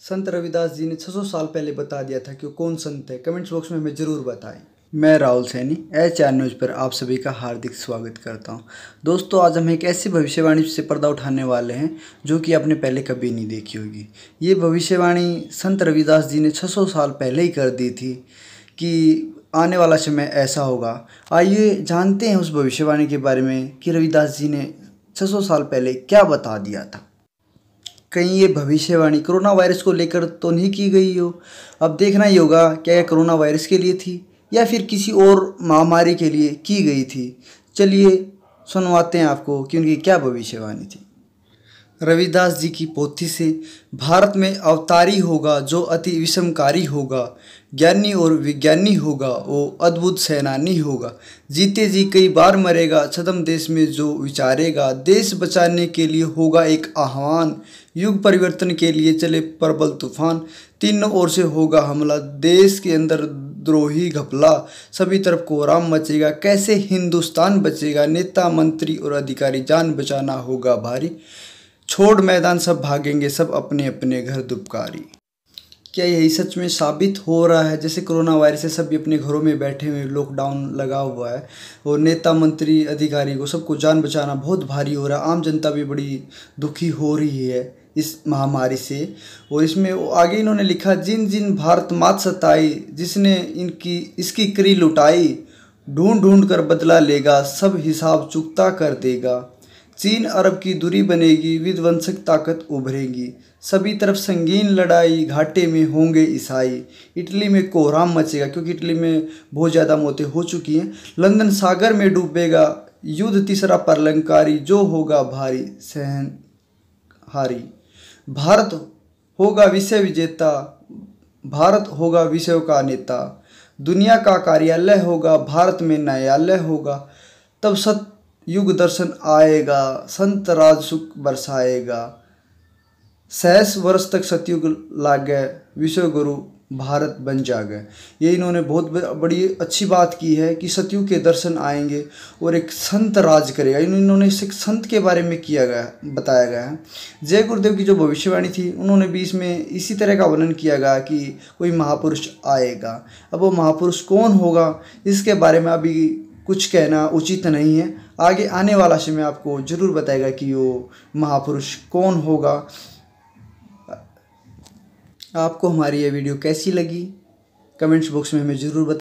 संत रविदास जी ने 600 साल पहले बता दिया था कि वो कौन संत है कमेंट्स बॉक्स में हमें ज़रूर बताएं मैं Rahul Saini H R news पर आप सभी का हार्दिक स्वागत करता हूं। दोस्तों आज हम एक ऐसी भविष्यवाणी से पर्दा उठाने वाले हैं जो कि आपने पहले कभी नहीं देखी होगी ये भविष्यवाणी संत रविदास जी ने 600 साल पहले ही कर दी थी कि आने वाला समय ऐसा होगा आइए जानते हैं उस भविष्यवाणी के बारे में कि रविदास जी ने छः साल पहले क्या बता दिया था कहीं ये भविष्यवाणी कोरोना वायरस को लेकर तो नहीं की गई हो अब देखना ही होगा क्या यह कोरोना वायरस के लिए थी या फिर किसी और महामारी के लिए की गई थी चलिए सुनवाते हैं आपको कि उनकी क्या भविष्यवाणी थी रविदास जी की पोथी से भारत में अवतारी होगा जो अति विषमकारी होगा ज्ञानी और विज्ञानी होगा वो अद्भुत सेनानी होगा जीते जी कई बार मरेगा छदम देश में जो विचारेगा देश बचाने के लिए होगा एक आह्वान युग परिवर्तन के लिए चले प्रबल तूफान तीनों ओर से होगा हमला देश के अंदर द्रोही घपला सभी तरफ को राम मचेगा कैसे हिंदुस्तान बचेगा नेता मंत्री और अधिकारी जान बचाना होगा भारी छोड़ मैदान सब भागेंगे सब अपने अपने घर दुबकारी क्या यही सच में साबित हो रहा है जैसे कोरोना वायरस से सभी अपने घरों में बैठे हुए लॉकडाउन लगा हुआ है और नेता मंत्री अधिकारी को सबको जान बचाना बहुत भारी हो रहा है आम जनता भी बड़ी दुखी हो रही है इस महामारी से और इसमें आगे इन्होंने लिखा जिन जिन भारत मात सताई जिसने इनकी इसकी क्री लुटाई ढूंढ ढूंढ कर बदला लेगा सब हिसाब चुकता कर देगा चीन अरब की दूरी बनेगी विध्वंसक ताकत उभरेगी सभी तरफ संगीन लड़ाई घाटे में होंगे ईसाई इटली में कोहराम मचेगा क्योंकि इटली में बहुत ज़्यादा मौतें हो चुकी हैं लंदन सागर में डूबेगा युद्ध तीसरा परलंकारी जो होगा भारी सहन हारी भारत होगा विषय विजेता भारत होगा विषय का नेता दुनिया का कार्यालय होगा भारत में न्यायालय होगा तब सत्य युग दर्शन आएगा संत राज सुख बरसाएगा सैस वर्ष तक सतयुग लागे विश्व गुरु भारत बन जागे ये इन्होंने बहुत बड़ी अच्छी बात की है कि सतयुग के दर्शन आएंगे और एक संत राज करेगा इन्होंने इस एक संत के बारे में किया गया बताया गया है जय गुरुदेव की जो भविष्यवाणी थी उन्होंने भी इसमें इसी तरह का वर्णन किया गया कि कोई महापुरुष आएगा अब वो महापुरुष कौन होगा इसके बारे में अभी कुछ कहना उचित नहीं है आगे आने वाला समय आपको ज़रूर बताएगा कि वो महापुरुष कौन होगा आपको हमारी ये वीडियो कैसी लगी कमेंट्स बॉक्स में हमें ज़रूर बता